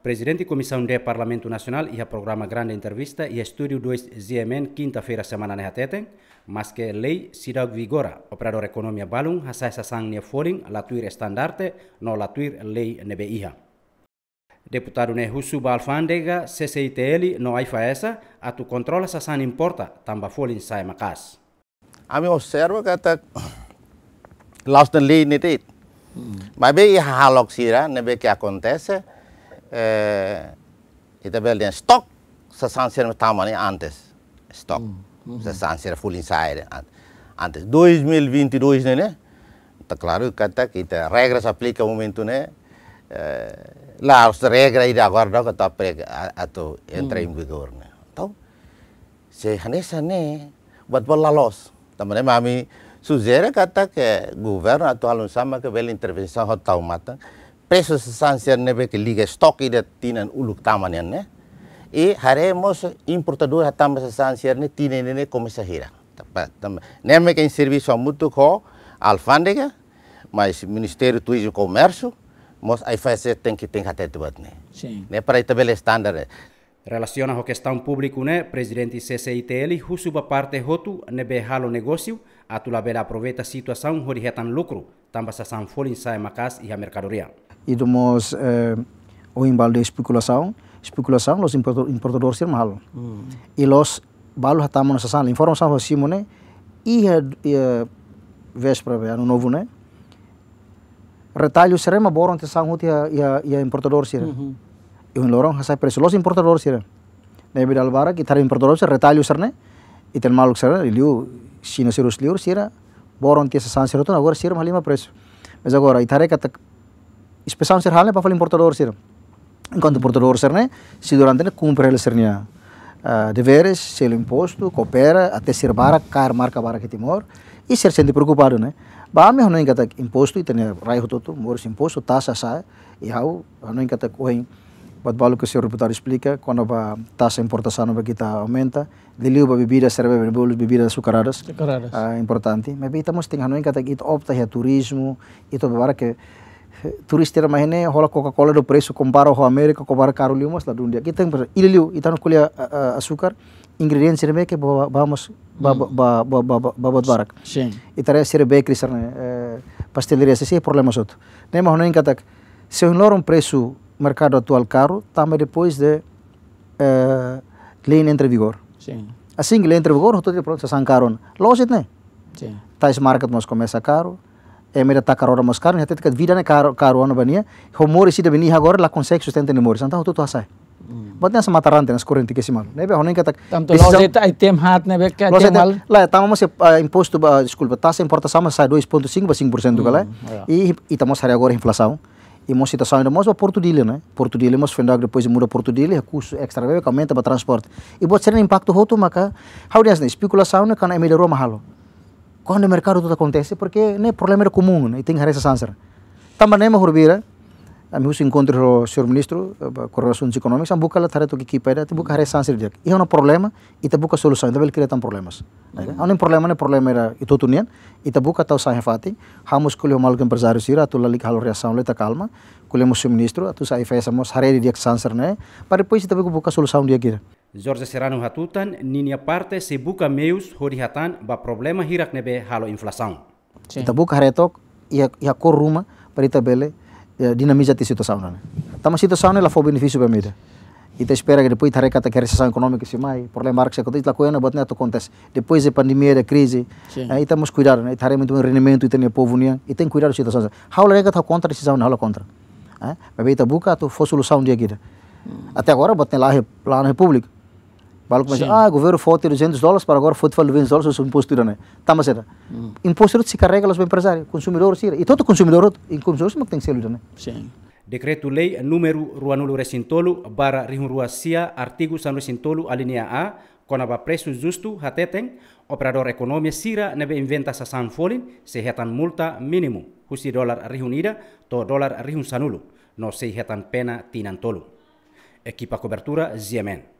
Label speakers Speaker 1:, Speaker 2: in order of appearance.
Speaker 1: Presidente Comissão de Parlamento Nacional ia programa grande entrevista e estúdio 2 ZMN quinta-feira semana ne hateten, mas que lei sidag vigora, operador economia balun hasai sasang ne foling latuir estandarte no latuir lei nebe iha. Deputado ne husu balfandega CCITL no aifa essa,
Speaker 2: atu controla sasang importa, tamba foling sai makas. Ami observa kata laus den lei nitit. Hmm. Mas bem, e halok sira, nebe que acontece, eh, kita beli en stock sesansir med tamman i antes stock mm. mm -hmm. hmm. sesansir full inside antes 2022 ini kita klaru kata kita regres aplika momentu ne eh, la harus regres ida guarda kata prek atau entra mm. in vigor ne tau se hanesa ne buat bola los tamane mami suzera kata ke governo atual sama ke beli intervensi hot tau matang preso sansian nebe ke liga stok ida tinan uluk taman yan ne e haremos importador hatam sansian ne tina ne comissaria neme que em serviço muito com a alfândega mas ministério do turismo comércio mas aí faz tem que tem até tudo né né para estabelecer standard Relaciona hokestaan publicune
Speaker 1: presidente CCITL husuba parte hotu nebe halo negócio atula bela aproveita situação hori hetan lucro tamba sasan folin sai macas e a mercadoria
Speaker 3: idumos uh, o embalde de especulação, especulação os importadores são mahal. Hmm. E los balos hatamo na sasan, informação hosimo né, e uh, véspera ve ano novo né. Retalho serema boron te sang huti ya importador sira. Uhum. E un lorong hasai preço los importadores sira. Ne bidal bara importador sira retalho né? E tel ser, sira liu sino sirus liur sira boron te sasan sira tu agora sira malima preço. Mas agora itare katak Special ser apa paling portador ser. Enquanto portador ser né, se durante né cumpre ele ser né. Uh, deveres, se ele imposto, coopera, até ser bara, car marca bara que timor, sendi ser sempre preocupado, né? Bame honen kata imposto, e tenia raio toto, mor imposto, taxa sa. e hau, honen kata cohen, Badbalo que o senhor deputado explica, quando a taxa de importação para kita aumenta, deliu para bebida, cerveja, bebidas, bebidas açucaradas, é uh, importante. Mas estamos tendo que opta para turismo, e tudo para que turister mahene hola coca cola do preço compara ho américa compara caro liu mas la dundia kita yang pasal iliu kita nak kuliah uh, uh, açúcar ingredientes serbe que vamos babot barak itare serbe krisar ne pasteleria se problema soto nem mas nem katak se um lor um preço mercado atual caro também depois de uh, eh, lei entre vigor Sim. assim que lei entre vigor todo de pronto se sancaron losit ne Tais market mas começa caro, é mera tá carora mas caro, até que vida né caro caro ano bania, homor esse de benia agora lá consegue sustentar nem morre, então tu tu assai. Mm. Bat nessa matarante nas corrente que se mal. Nebe honen kata. Tanto lo zeta item hat nebe que tem mal. Lá eh, eh, mm, eh? tamo mas imposto, desculpa, taxa importação mas sai 2.5 para 5% galá. E e tamo sai agora inflação. E mo situação ainda mais o Porto Dilha, né? Porto Dilha, mas fendag depois muda Porto Dilha, custo extra bebe aumenta para transporte. E pode ser um impacto roto, mas how does né? Especulação né, kana é melhorou mahalo quando o mercado tudo acontece, porque né, problema era comum né, e tem que essa answer. Também é me hurbira, eh. a meus encontros com o senhor ministro, com eh, relações econômicas, a busca lá tarefa que equipa era, busca essa answer dia. E é um problema e tá busca solução, então ele cria tão problemas. Né. Há uhum. um problema, né, problema era e tudo nem, e tá busca tal sai fati, hamos colhe o mal que empresário sira, tu lá liga halo reação, está calma, colhemos o ministro, tu sai fez a mos hare dia que answer, né? Para depois tá busca solução dia que
Speaker 1: Jorge Serrano hatutan ninia parte se buka meus hori hatan ba problema hirak nebe halo inflação.
Speaker 3: Sim. Kita buka haretok ia ia cor ruma para ita bele dinamiza te situação né. Tama situação ela foi benefício para mira. Ita espera que depois tareca ta recessão econômica se mai, problema marx que ita coena botne to acontece. Depois da pandemia, da crise, eh, aí temos cuidar, né? Ita muito um rendimento e tem povo nia, e tem cuidar da situação. Halo rega ta contra decisão, halo contra. Eh? Mas ita buka tu foi solução dia kita. Hum. Até agora botne lá lá na república. వాళ్ళు ah, governo foi 200 dólares, para agora foi 200 dólares, o imposto tira, né? Tamo tá, certo. Hum. Imposto se carrega para o empresário, consumidor E todo consumidor, e consumidor também tem que ser lido, né? Decreto-Lei
Speaker 1: número Ruanulo Recintolo, barra Rihunruacia, artigo Sanu a, alinea A, konaba preço justo hateten, operador econômico sira neve inventa sa sanfolin, se multa mínimo, husi dólar Rihunida, to dólar Rihun Sanulo, no se
Speaker 3: hetan pena tinantolo. Equipa cobertura Ziemen.